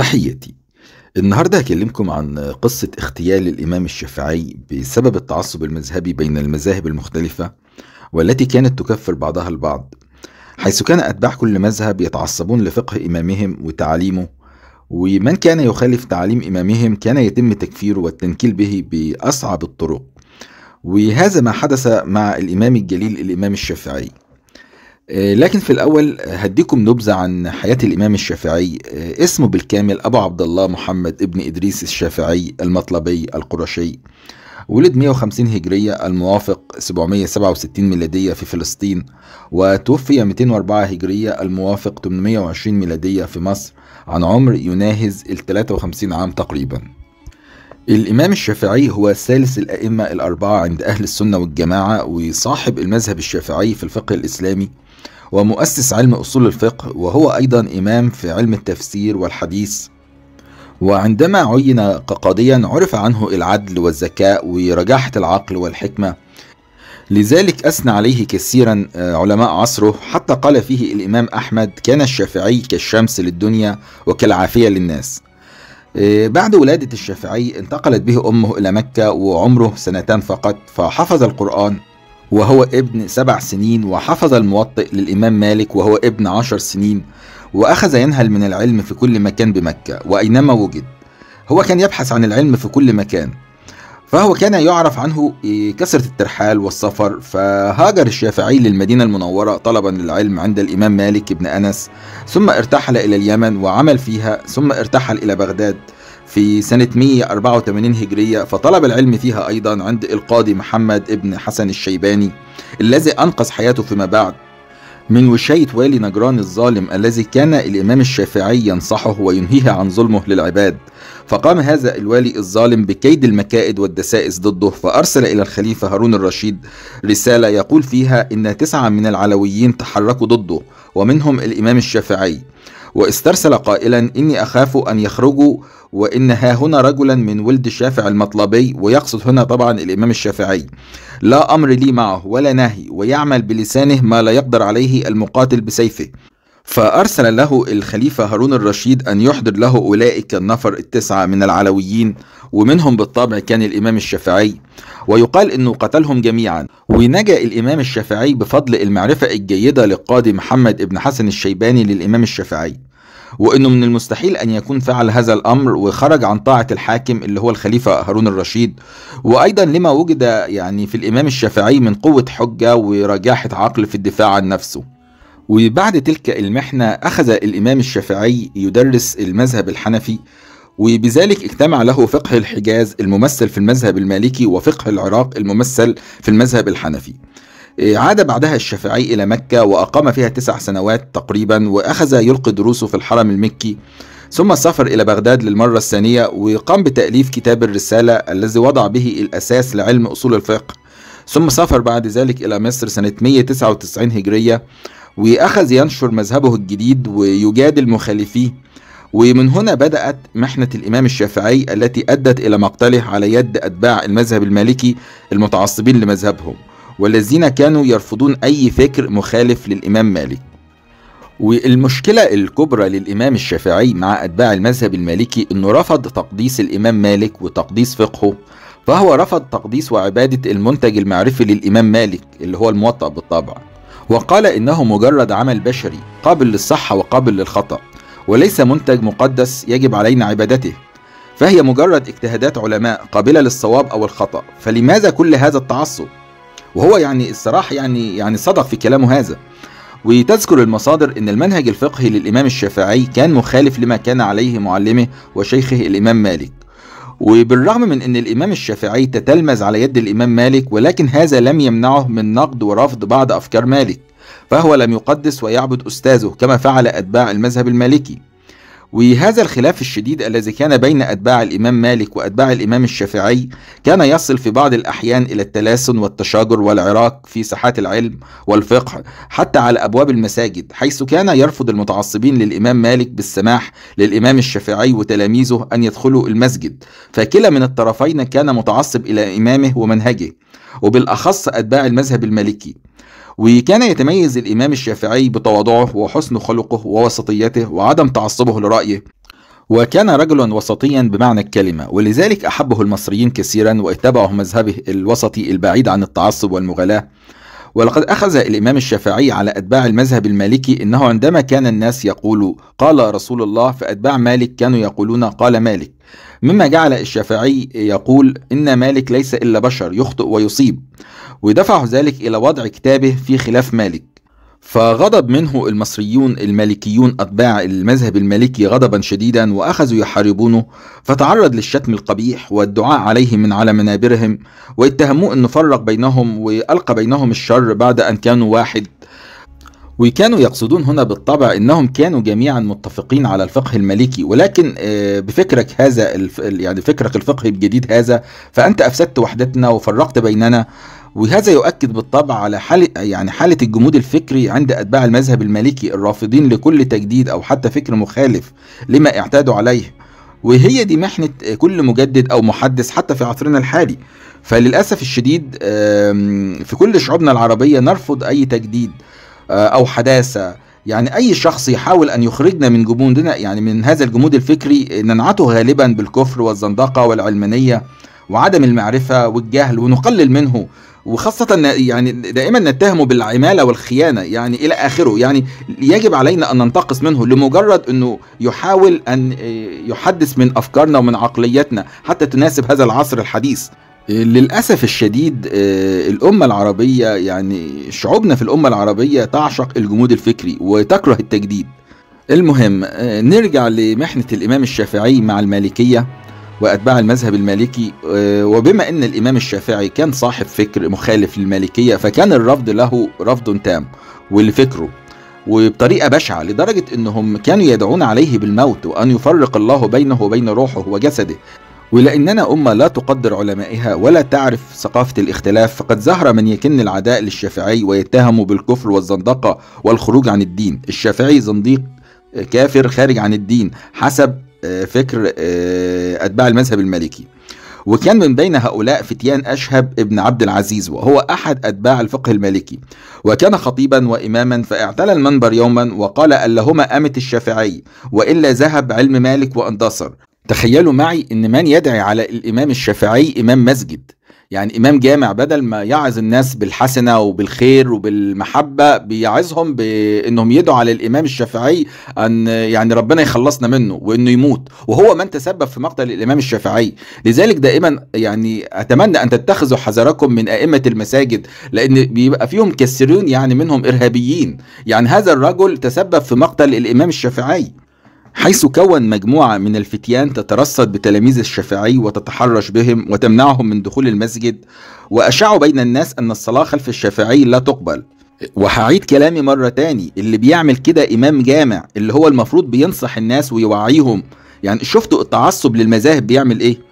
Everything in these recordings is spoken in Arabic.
تحياتي النهاردة هكلمكم عن قصة اغتيال الإمام الشافعي بسبب التعصب المذهبي بين المذاهب المختلفة والتي كانت تكفر بعضها البعض حيث كان أتباع كل مذهب يتعصبون لفقه إمامهم وتعاليمه ومن كان يخالف تعاليم إمامهم كان يتم تكفيره والتنكيل به بأصعب الطرق وهذا ما حدث مع الإمام الجليل الإمام الشافعي آه، لكن في الأول هديكم نبذة عن حياة الإمام الشافعي آه، اسمه بالكامل أبو عبد الله محمد ابن إدريس الشافعي المطلبي القرشي ولد 150 هجرية الموافق 767 ميلادية في فلسطين وتوفي 204 هجرية الموافق 820 ميلادية في مصر عن عمر يناهز ال 53 عام تقريباً الإمام الشافعي هو ثالث الأئمة الأربعة عند أهل السنة والجماعة وصاحب المذهب الشافعي في الفقه الإسلامي ومؤسس علم أصول الفقه وهو أيضا إمام في علم التفسير والحديث وعندما عين قاضيا عرف عنه العدل والذكاء ورجاحة العقل والحكمة لذلك أثنى عليه كثيرا آه، علماء عصره حتى قال فيه الإمام أحمد كان الشافعي كالشمس للدنيا وكالعافية للناس إيه، بعد ولادة الشافعي انتقلت به أمه إلى مكة وعمره سنتان فقط فحفظ القرآن وهو ابن سبع سنين وحفظ الموطئ للإمام مالك وهو ابن عشر سنين وأخذ ينهل من العلم في كل مكان بمكة وأينما وجد هو كان يبحث عن العلم في كل مكان فهو كان يعرف عنه إيه، كثرة الترحال والسفر فهاجر الشافعي للمدينة المنورة طلبا للعلم عند الإمام مالك بن أنس ثم ارتحل إلى اليمن وعمل فيها ثم ارتحل إلى بغداد في سنة 184 هجرية فطلب العلم فيها أيضا عند القاضي محمد ابن حسن الشيباني الذي أنقذ حياته فيما بعد من وشاية والي نجران الظالم الذي كان الإمام الشافعي ينصحه وينهيه عن ظلمه للعباد فقام هذا الوالي الظالم بكيد المكائد والدسائس ضده فأرسل إلى الخليفة هارون الرشيد رسالة يقول فيها إن تسعة من العلويين تحركوا ضده ومنهم الإمام الشافعي واسترسل قائلا إني أخاف أن يخرجوا وإن ها هنا رجلا من ولد الشافع المطلبي ويقصد هنا طبعا الإمام الشافعي لا أمر لي معه ولا نهي ويعمل بلسانه ما لا يقدر عليه المقاتل بسيفه فأرسل له الخليفة هارون الرشيد أن يحضر له أولئك النفر التسعة من العلويين ومنهم بالطبع كان الإمام الشافعي ويقال أنه قتلهم جميعا ونجا الإمام الشافعي بفضل المعرفة الجيدة للقاضي محمد ابن حسن الشيباني للإمام الشافعي وانه من المستحيل ان يكون فعل هذا الامر وخرج عن طاعه الحاكم اللي هو الخليفه هارون الرشيد وايضا لما وجد يعني في الامام الشافعي من قوه حجه ورجاحه عقل في الدفاع عن نفسه وبعد تلك المحنة أخذ الإمام الشافعي يدرس المذهب الحنفي وبذلك اجتمع له فقه الحجاز الممثل في المذهب المالكي وفقه العراق الممثل في المذهب الحنفي إيه، عاد بعدها الشافعي إلى مكة وأقام فيها تسع سنوات تقريبا وأخذ يلقي دروسه في الحرم المكي ثم سافر إلى بغداد للمرة الثانية وقام بتأليف كتاب الرسالة الذي وضع به الأساس لعلم أصول الفقه ثم سافر بعد ذلك إلى مصر سنة 199 هجرية وأخذ ينشر مذهبه الجديد ويجادل مخالفيه ومن هنا بدأت محنة الإمام الشافعي التي أدت إلى مقتله على يد أتباع المذهب المالكي المتعصبين لمذهبهم والذين كانوا يرفضون أي فكر مخالف للإمام مالك والمشكلة الكبرى للإمام الشافعي مع أتباع المذهب المالكي أنه رفض تقديس الإمام مالك وتقديس فقهه فهو رفض تقديس وعبادة المنتج المعرفي للإمام مالك اللي هو الموطأ بالطبع وقال إنه مجرد عمل بشري قابل للصحة وقابل للخطأ وليس منتج مقدس يجب علينا عبادته فهي مجرد اجتهادات علماء قابلة للصواب أو الخطأ فلماذا كل هذا التعصب وهو يعني الصراحة يعني يعني صدق في كلامه هذا وتذكر المصادر أن المنهج الفقهي للإمام الشافعي كان مخالف لما كان عليه معلمه وشيخه الإمام مالك وبالرغم من أن الإمام الشافعي تتلمذ على يد الإمام مالك ولكن هذا لم يمنعه من نقد ورفض بعض أفكار مالك فهو لم يقدس ويعبد أستاذه كما فعل أتباع المذهب المالكي وهذا الخلاف الشديد الذي كان بين أتباع الإمام مالك وأتباع الإمام الشافعي كان يصل في بعض الأحيان إلى التلاسن والتشاجر والعراك في ساحات العلم والفقه حتى على أبواب المساجد حيث كان يرفض المتعصبين للإمام مالك بالسماح للإمام الشافعي وتلاميذه أن يدخلوا المسجد فكلا من الطرفين كان متعصب إلى إمامه ومنهجه وبالأخص أتباع المذهب المالكي وكان يتميز الإمام الشافعي بتواضعه وحسن خلقه ووسطيته وعدم تعصبه لرأيه وكان رجلا وسطيا بمعنى الكلمة ولذلك أحبه المصريين كثيرا واتبعه مذهبه الوسطي البعيد عن التعصب والمغالاة ولقد أخذ الإمام الشافعي على أتباع المذهب المالكي أنه عندما كان الناس يقول قال رسول الله فأتباع مالك كانوا يقولون قال مالك مما جعل الشافعي يقول إن مالك ليس إلا بشر يخطئ ويصيب ودفع ذلك إلى وضع كتابه في خلاف مالك فغضب منه المصريون المالكيون أتباع المذهب المالكي غضبا شديدا وأخذوا يحاربونه فتعرض للشتم القبيح والدعاء عليه من على منابرهم واتهموه أنه فرق بينهم وألقى بينهم الشر بعد أن كانوا واحد وكانوا يقصدون هنا بالطبع انهم كانوا جميعا متفقين على الفقه المالكي ولكن آه، بفكرك هذا الف... يعني فكرك الفقهي الجديد هذا فانت افسدت وحدتنا وفرقت بيننا وهذا يؤكد بالطبع على حالة يعني حالة الجمود الفكري عند أتباع المذهب المالكي الرافضين لكل تجديد أو حتى فكر مخالف لما اعتادوا عليه وهي دي محنة آه، كل مجدد أو محدث حتى في عصرنا الحالي فللأسف الشديد في كل شعوبنا العربية نرفض أي تجديد آه، أو حداثة يعني أي شخص يحاول أن يخرجنا من جمودنا يعني من هذا الجمود الفكري ننعته غالبا بالكفر والزندقة والعلمانية وعدم المعرفة والجهل ونقلل منه وخاصة يعني دائما نتهمه بالعمالة والخيانة يعني إلى آخره يعني يجب علينا أن ننتقص منه لمجرد أنه يحاول أن آه، يحدث من أفكارنا ومن عقليتنا حتى تناسب هذا العصر الحديث للأسف الشديد آه، الأمة العربية يعني شعوبنا في الأمة العربية تعشق الجمود الفكري وتكره التجديد المهم آه، نرجع لمحنة الإمام الشافعي مع المالكية وأتباع المذهب المالكي آه، وبما أن الإمام الشافعي كان صاحب فكر مخالف للمالكية فكان الرفض له رفض تام ولفكره وبطريقة بشعة لدرجة أنهم كانوا يدعون عليه بالموت وأن يفرق الله بينه وبين روحه وجسده ولأننا أمة لا تقدر علمائها ولا تعرف ثقافة الاختلاف فقد ظهر من يكن العداء للشافعي ويتهم بالكفر والزندقة والخروج عن الدين الشافعي زنديق آه، كافر خارج عن الدين حسب آه، فكر آه، أتباع المذهب المالكي وكان من بين هؤلاء فتيان أشهب ابن عبد العزيز وهو أحد أتباع الفقه المالكي وكان خطيبا وإماما فاعتلى المنبر يوما وقال أن لهما أمة الشافعي وإلا ذهب علم مالك واندثر تخيلوا معي ان من يدعي على الامام الشافعي امام مسجد يعني امام جامع بدل ما يعظ الناس بالحسنه وبالخير وبالمحبه بيعظهم بانهم يدعوا على الامام الشافعي ان يعني ربنا يخلصنا منه وانه يموت وهو من تسبب في مقتل الامام الشافعي لذلك دائما يعني اتمنى ان تتخذوا حذركم من ائمه المساجد لان بيبقى فيهم كثيرون يعني منهم ارهابيين يعني هذا الرجل تسبب في مقتل الامام الشافعي حيث كون مجموعة من الفتيان تترصد بتلاميذ الشافعي وتتحرش بهم وتمنعهم من دخول المسجد وأشاعوا بين الناس أن الصلاة خلف الشافعي لا تقبل وهعيد كلامي مرة تاني اللي بيعمل كده إمام جامع اللي هو المفروض بينصح الناس ويوعيهم يعني شفتوا التعصب للمذاهب بيعمل إيه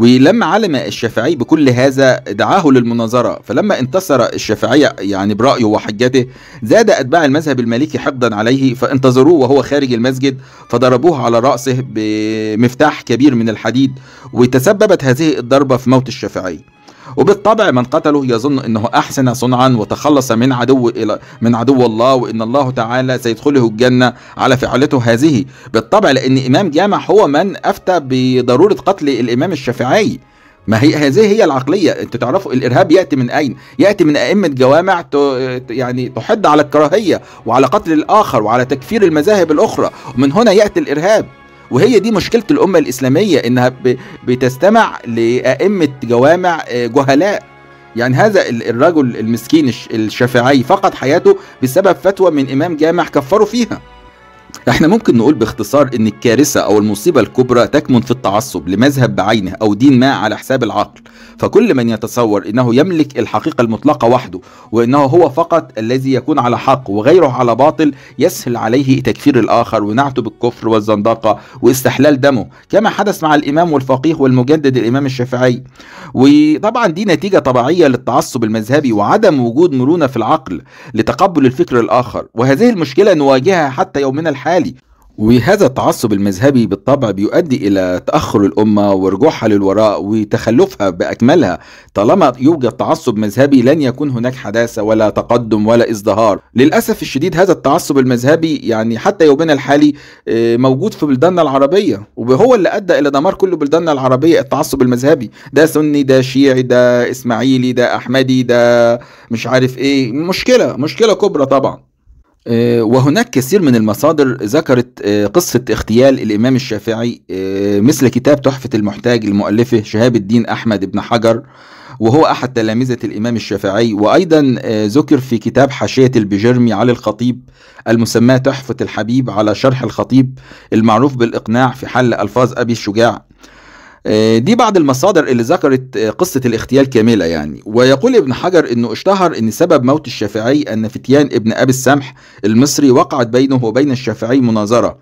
ولما علم الشافعي بكل هذا دعاه للمناظرة فلما انتصر الشافعي يعني برأيه وحجته زاد أتباع المذهب المالكي حقدا عليه فانتظروه وهو خارج المسجد فضربوه على رأسه بمفتاح كبير من الحديد وتسببت هذه الضربة في موت الشافعي وبالطبع من قتله يظن أنه أحسن صنعا وتخلص من عدو إلى من عدو الله وأن الله تعالى سيدخله الجنة على فعلته هذه بالطبع لأن إمام جامع هو من أفتى بضرورة قتل الإمام الشافعي ما هي هذه هي العقلية انتوا تعرفوا الإرهاب يأتي من أين يأتي من أئمة جوامع ت... يعني تحد على الكراهية وعلى قتل الآخر وعلى تكفير المذاهب الأخرى ومن هنا يأتي الإرهاب وهي دي مشكله الامه الاسلاميه انها بتستمع لائمه جوامع آه، جهلاء يعني هذا الرجل المسكين الشافعي فقد حياته بسبب فتوى من امام جامع كفروا فيها احنا ممكن نقول باختصار ان الكارثة او المصيبة الكبرى تكمن في التعصب لمذهب بعينه او دين ما على حساب العقل فكل من يتصور انه يملك الحقيقة المطلقة وحده وانه هو فقط الذي يكون على حق وغيره على باطل يسهل عليه تكفير الاخر ونعته بالكفر والزندقة واستحلال دمه كما حدث مع الامام والفقيه والمجدد الامام الشافعي وطبعا دي نتيجة طبيعية للتعصب المذهبي وعدم وجود مرونة في العقل لتقبل الفكر الاخر وهذه المشكلة نواجهها حتى يومنا الحالي الحالي وهذا التعصب المذهبي بالطبع بيؤدي إلى تأخر الأمة ورجوعها للوراء وتخلفها بأكملها طالما يوجد تعصب مذهبي لن يكون هناك حداثة ولا تقدم ولا ازدهار للأسف الشديد هذا التعصب المذهبي يعني حتى يومنا الحالي آه، موجود في بلداننا العربية وهو اللي أدى إلى دمار كل بلداننا العربية التعصب المذهبي ده سني ده شيعي ده إسماعيلي ده أحمدي ده مش عارف إيه مشكلة مشكلة كبرى طبعا آه، وهناك كثير من المصادر ذكرت آه، قصة اغتيال الإمام الشافعي آه، مثل كتاب تحفة المحتاج المؤلفة شهاب الدين أحمد بن حجر وهو أحد تلامذة الإمام الشافعي وأيضا ذكر في كتاب حاشية البجرمي على الخطيب المسماة تحفة الحبيب على شرح الخطيب المعروف بالإقناع في حل ألفاظ أبي الشجاع آه، دي بعض المصادر اللي ذكرت آه، قصة الاغتيال كاملة يعني ويقول ابن حجر انه اشتهر ان سبب موت الشافعي ان فتيان ابن ابي السمح المصري وقعت بينه وبين الشافعي مناظرة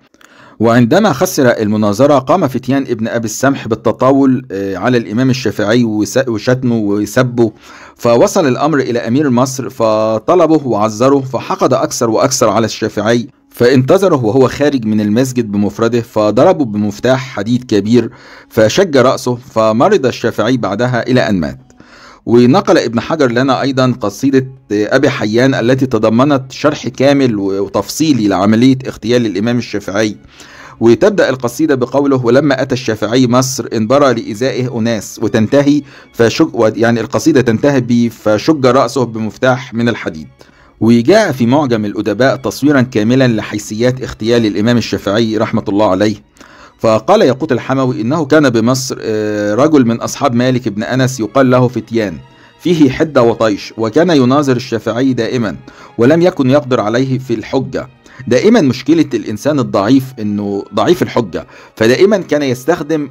وعندما خسر المناظرة قام فتيان ابن أبي السمح بالتطاول آه، على الإمام الشافعي وشتمه وسبه فوصل الأمر إلى أمير مصر فطلبه وعذره فحقد أكثر وأكثر على الشافعي فانتظره وهو خارج من المسجد بمفرده فضربه بمفتاح حديد كبير فشج رأسه فمرض الشافعي بعدها إلى أن مات ونقل ابن حجر لنا أيضا قصيدة أبي حيان التي تضمنت شرح كامل وتفصيلي لعملية اغتيال الإمام الشافعي وتبدأ القصيدة بقوله ولما أتى الشافعي مصر انبرى لإزائه أناس وتنتهي فشج يعني القصيدة تنتهي بفشج رأسه بمفتاح من الحديد وجاء في معجم الأدباء تصويرا كاملا لحيثيات اغتيال الإمام الشافعي رحمة الله عليه فقال يقوت الحموي إنه كان بمصر آه، رجل من أصحاب مالك بن أنس يقال له فتيان فيه حدة وطيش وكان يناظر الشافعي دائما ولم يكن يقدر عليه في الحجة دائما مشكله الانسان الضعيف انه ضعيف الحجه فدائما كان يستخدم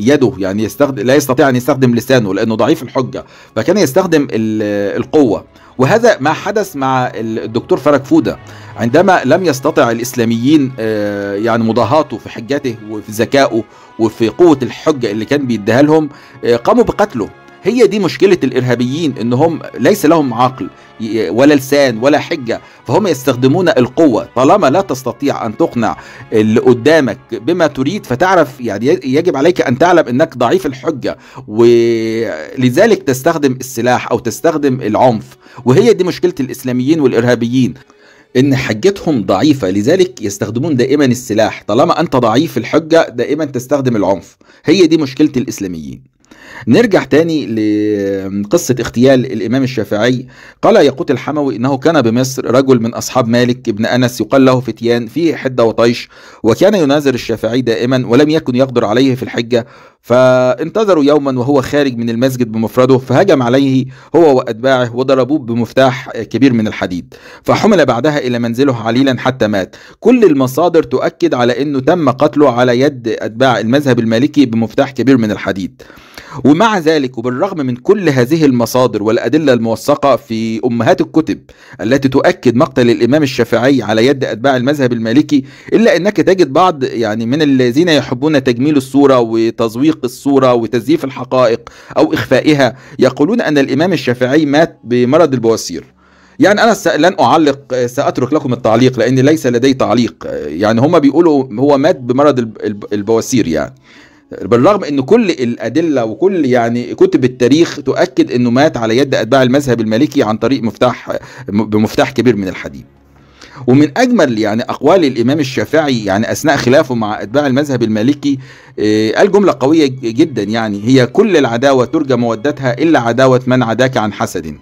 يده يعني يستخدم لا يستطيع ان يستخدم لسانه لانه ضعيف الحجه فكان يستخدم القوه وهذا ما حدث مع الدكتور فرج فودة عندما لم يستطع الإسلاميين آه، يعني مضاهاته في حجته وفي ذكائه وفي قوة الحجة اللي كان بيديها لهم آه، قاموا بقتله هي دي مشكله الارهابيين ان هم ليس لهم عقل ولا لسان ولا حجه فهم يستخدمون القوه طالما لا تستطيع ان تقنع اللي قدامك بما تريد فتعرف يعني يجب عليك ان تعلم انك ضعيف الحجه ولذلك تستخدم السلاح او تستخدم العنف وهي دي مشكله الاسلاميين والارهابيين ان حجتهم ضعيفه لذلك يستخدمون دائما السلاح طالما انت ضعيف الحجه دائما تستخدم العنف هي دي مشكله الاسلاميين نرجع تاني لقصة اغتيال الإمام الشافعي قال يقوت الحموي إنه كان بمصر رجل من أصحاب مالك بن أنس يقال له فتيان فيه حدة وطيش وكان ينازر الشافعي دائما ولم يكن يقدر عليه في الحجة فانتظروا يوما وهو خارج من المسجد بمفرده فهجم عليه هو وأتباعه وضربوه بمفتاح كبير من الحديد فحمل بعدها إلى منزله عليلا حتى مات كل المصادر تؤكد على أنه تم قتله على يد أتباع المذهب المالكي بمفتاح كبير من الحديد ومع ذلك وبالرغم من كل هذه المصادر والأدلة الموثقة في أمهات الكتب التي تؤكد مقتل الإمام الشافعي على يد أتباع المذهب المالكي إلا أنك تجد بعض يعني من الذين يحبون تجميل الصورة وتزويق الصورة وتزييف الحقائق أو إخفائها يقولون أن الإمام الشافعي مات بمرض البواسير يعني انا لن اعلق ساترك لكم التعليق لان ليس لدي تعليق يعني هما بيقولوا هو مات بمرض البواسير يعني بالرغم ان كل الادله وكل يعني كتب التاريخ تؤكد انه مات على يد اتباع المذهب المالكي عن طريق مفتاح بمفتاح كبير من الحديد ومن اجمل يعني اقوال الامام الشافعي يعني اثناء خلافه مع اتباع المذهب المالكي قال آه، جمله قويه جدا يعني هي كل العداوه ترجى مودتها الا عداوه من عداك عن حسد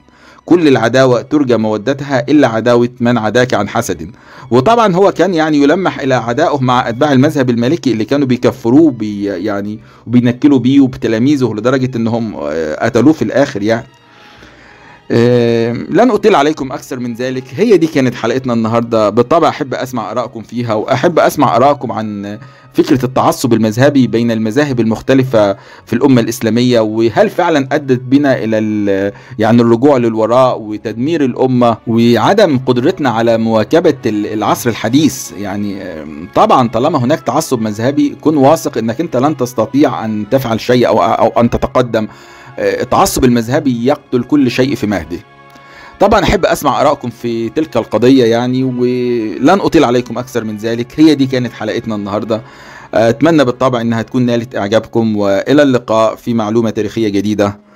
كل العداوة ترجى مودتها إلا عداوة من عداك عن حسد وطبعا هو كان يعني يلمح إلى عدائه مع أتباع المذهب المالكي اللي كانوا بيكفروه بي يعني وبينكلوا بيه وبتلاميذه لدرجة إنهم آه، قتلوه في الآخر يعني لن أطيل عليكم أكثر من ذلك هي دي كانت حلقتنا النهاردة بالطبع أحب أسمع آرائكم فيها وأحب أسمع آرائكم عن فكرة التعصب المذهبي بين المذاهب المختلفة في الأمة الإسلامية وهل فعلا أدت بنا إلى يعني الرجوع للوراء وتدمير الأمة وعدم قدرتنا على مواكبة العصر الحديث يعني طبعا طالما هناك تعصب مذهبي كن واثق أنك أنت لن تستطيع أن تفعل شيء أو, أو أن تتقدم آه، التعصب المذهبي يقتل كل شيء في مهده طبعا احب اسمع ارائكم في تلك القضيه يعني ولن اطيل عليكم اكثر من ذلك هي دي كانت حلقتنا النهارده اتمنى بالطبع انها تكون نالت اعجابكم والى اللقاء في معلومه تاريخيه جديده